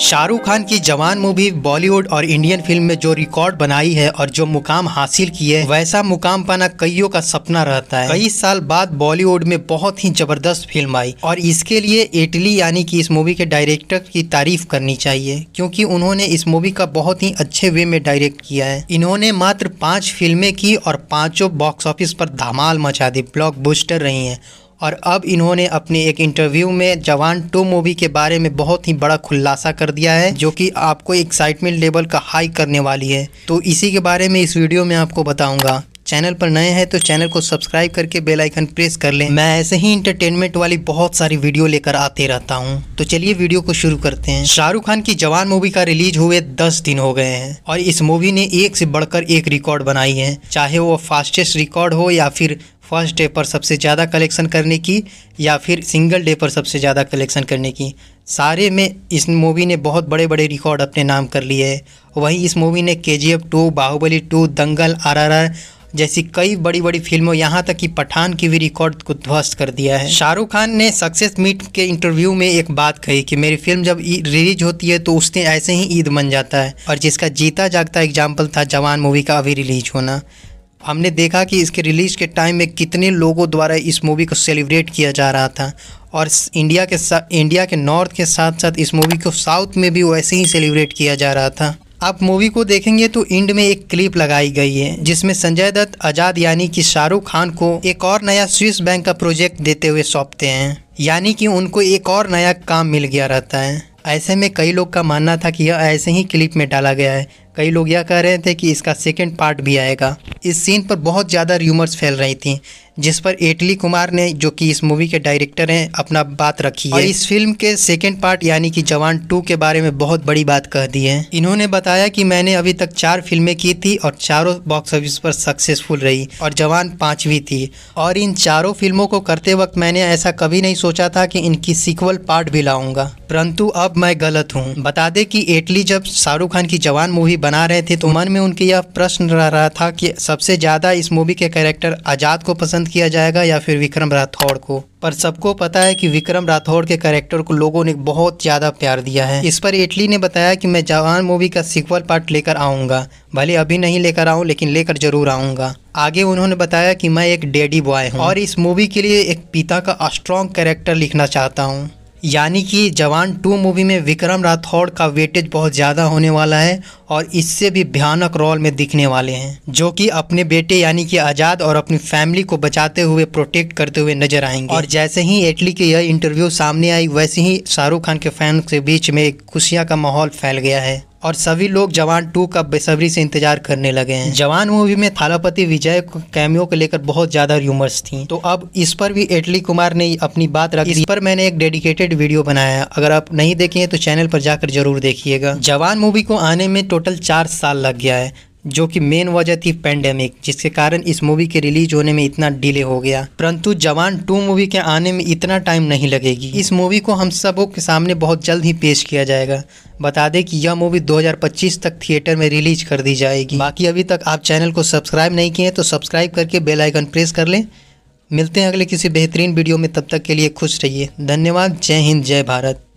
शाहरुख खान की जवान मूवी बॉलीवुड और इंडियन फिल्म में जो रिकॉर्ड बनाई है और जो मुकाम हासिल किए वैसा मुकाम पाना कईयों का सपना रहता है कई साल बाद बॉलीवुड में बहुत ही जबरदस्त फिल्म आई और इसके लिए इटली यानी कि इस मूवी के डायरेक्टर की तारीफ करनी चाहिए क्योंकि उन्होंने इस मूवी का बहुत ही अच्छे वे में डायरेक्ट किया है इन्होंने मात्र पाँच फिल्में की और पाँचों बॉक्स ऑफिस पर धमाल मचा दी ब्लॉक रही है और अब इन्होंने अपने एक इंटरव्यू में जवान टू मूवी के बारे में बहुत ही बड़ा खुलासा कर दिया है जो कि आपको एक्साइटमेंट लेवल का हाई करने वाली है तो इसी के बारे में इस वीडियो में आपको बताऊंगा चैनल पर नए हैं तो चैनल को सब्सक्राइब करके बेल आइकन प्रेस कर लें मैं ऐसे ही इंटरटेनमेंट वाली बहुत सारी वीडियो लेकर आते रहता हूँ तो चलिए वीडियो को शुरू करते हैं शाहरुख खान की जवान मूवी का रिलीज हुए दस दिन हो गए हैं और इस मूवी ने एक से बढ़कर एक रिकॉर्ड बनाई है चाहे वो फास्टेस्ट रिकॉर्ड हो या फिर फर्स्ट डे पर सबसे ज़्यादा कलेक्शन करने की या फिर सिंगल डे पर सबसे ज़्यादा कलेक्शन करने की सारे में इस मूवी ने बहुत बड़े बड़े रिकॉर्ड अपने नाम कर लिए है वहीं इस मूवी ने के जी एफ टू बाहुबली टू दंगल आर आर आर जैसी कई बड़ी बड़ी फिल्मों यहाँ तक कि पठान की भी रिकॉर्ड को ध्वस्त कर दिया है शाहरुख खान ने सक्सेस मीट के इंटरव्यू में एक बात कही कि मेरी फिल्म जब रिलीज होती है तो उस दिन ऐसे ही ईद बन जाता है और जिसका जीता जागता एग्जाम्पल था जवान मूवी का अभी रिलीज होना हमने देखा कि इसके रिलीज़ के टाइम में कितने लोगों द्वारा इस मूवी को सेलिब्रेट किया जा रहा था और इंडिया के साथ इंडिया के नॉर्थ के साथ साथ इस मूवी को साउथ में भी वैसे ही सेलिब्रेट किया जा रहा था आप मूवी को देखेंगे तो इंड में एक क्लिप लगाई गई है जिसमें संजय दत्त आज़ाद यानी कि शाहरुख खान को एक और नया स्विस बैंक का प्रोजेक्ट देते हुए सौंपते हैं यानी कि उनको एक और नया काम मिल गया रहता है ऐसे में कई लोग का मानना था कि यह ऐसे ही क्लिप में डाला गया है कई लोग यह कह रहे थे कि इसका सेकेंड पार्ट भी आएगा इस सीन पर बहुत ज़्यादा र्यूमर्स फैल रही थी जिस पर एटली कुमार ने जो कि इस मूवी के डायरेक्टर हैं अपना बात रखी है और इस फिल्म के सेकेंड पार्ट यानी कि जवान टू के बारे में बहुत बड़ी बात कह दी है इन्होंने बताया कि मैंने अभी तक चार फिल्में की थी और चारों बॉक्स ऑफिस पर सक्सेसफुल रही और जवान पांचवी थी और इन चारों फिल्मों को करते वक्त मैंने ऐसा कभी नहीं सोचा था कि इनकी सीक्वल पार्ट भी लाऊंगा परंतु अब मैं गलत हूँ बता दें कि एटली जब शाहरुख खान की जवान मूवी बना रहे थे तो मन में उनके यह प्रश्न रह रहा था कि सबसे ज़्यादा इस मूवी के कैरेक्टर आज़ाद को पसंद पसंद किया जाएगा या फिर विक्रम राठौड़ को पर सबको पता है कि विक्रम राठौड़ के कैरेक्टर को लोगों ने बहुत ज़्यादा प्यार दिया है इस पर इटली ने बताया कि मैं जवान मूवी का सिक्वल पार्ट लेकर आऊँगा भले अभी नहीं लेकर आऊँ लेकिन लेकर जरूर आऊँगा आगे उन्होंने बताया कि मैं एक डेडी बॉय हूँ और इस मूवी के लिए एक पिता का स्ट्रॉन्ग कैरेक्टर लिखना चाहता हूँ यानी कि जवान टू मूवी में विक्रम राठौड़ का वेटेज बहुत ज़्यादा होने वाला है और इससे भी भयानक रोल में दिखने वाले हैं जो कि अपने बेटे यानी कि आज़ाद और अपनी फैमिली को बचाते हुए प्रोटेक्ट करते हुए नजर आएंगे और जैसे ही एटली की यह इंटरव्यू सामने आई वैसे ही शाहरुख खान के फैन के बीच में खुशियाँ का माहौल फैल गया है और सभी लोग जवान टू का बेसब्री से इंतजार करने लगे हैं जवान मूवी में थालापति विजय कैमियो को लेकर बहुत ज़्यादा र्यूमर्स थी तो अब इस पर भी एटली कुमार ने अपनी बात रखी इस पर मैंने एक डेडिकेटेड वीडियो बनाया है अगर आप नहीं देखे तो चैनल पर जाकर जरूर देखिएगा जवान मूवी को आने में टोटल चार साल लग गया है जो कि मेन वजह थी पेंडेमिक जिसके कारण इस मूवी के रिलीज होने में इतना डिले हो गया परंतु जवान टू मूवी के आने में इतना टाइम नहीं लगेगी इस मूवी को हम सबों के सामने बहुत जल्द ही पेश किया जाएगा बता दें कि यह मूवी 2025 तक थिएटर में रिलीज कर दी जाएगी बाकी अभी तक आप चैनल को सब्सक्राइब नहीं किए तो सब्सक्राइब करके बेलाइकन प्रेस कर लें मिलते हैं अगले किसी बेहतरीन वीडियो में तब तक के लिए खुश रहिए धन्यवाद जय हिंद जय भारत